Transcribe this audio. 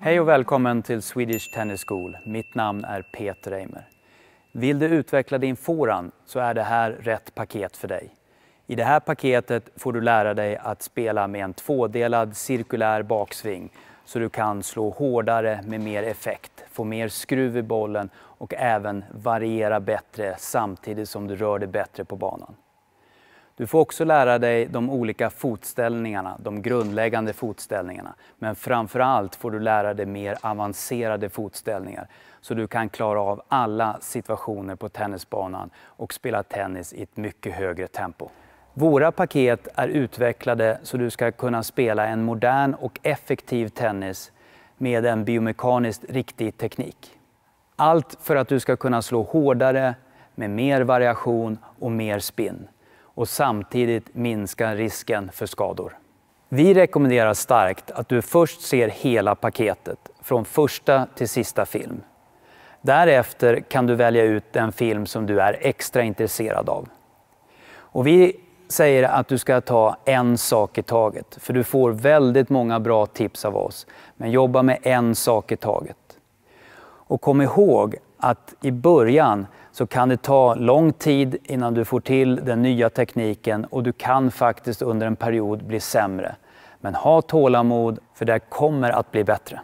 Hej och välkommen till Swedish Tennis School. Mitt namn är Peter Eimer. Vill du utveckla din forehand så är det här rätt paket för dig. I det här paketet får du lära dig att spela med en tvådelad cirkulär baksving så du kan slå hårdare med mer effekt, få mer skruv i bollen och även variera bättre samtidigt som du rör dig bättre på banan. Du får också lära dig de olika fotställningarna, de grundläggande fotställningarna. Men framförallt får du lära dig mer avancerade fotställningar så du kan klara av alla situationer på tennisbanan och spela tennis i ett mycket högre tempo. Våra paket är utvecklade så du ska kunna spela en modern och effektiv tennis med en biomekaniskt riktig teknik. Allt för att du ska kunna slå hårdare med mer variation och mer spinn och samtidigt minska risken för skador. Vi rekommenderar starkt att du först ser hela paketet, från första till sista film. Därefter kan du välja ut den film som du är extra intresserad av. Och vi säger att du ska ta en sak i taget, för du får väldigt många bra tips av oss. Men jobba med en sak i taget. Och kom ihåg att i början så kan det ta lång tid innan du får till den nya tekniken och du kan faktiskt under en period bli sämre. Men ha tålamod, för det kommer att bli bättre.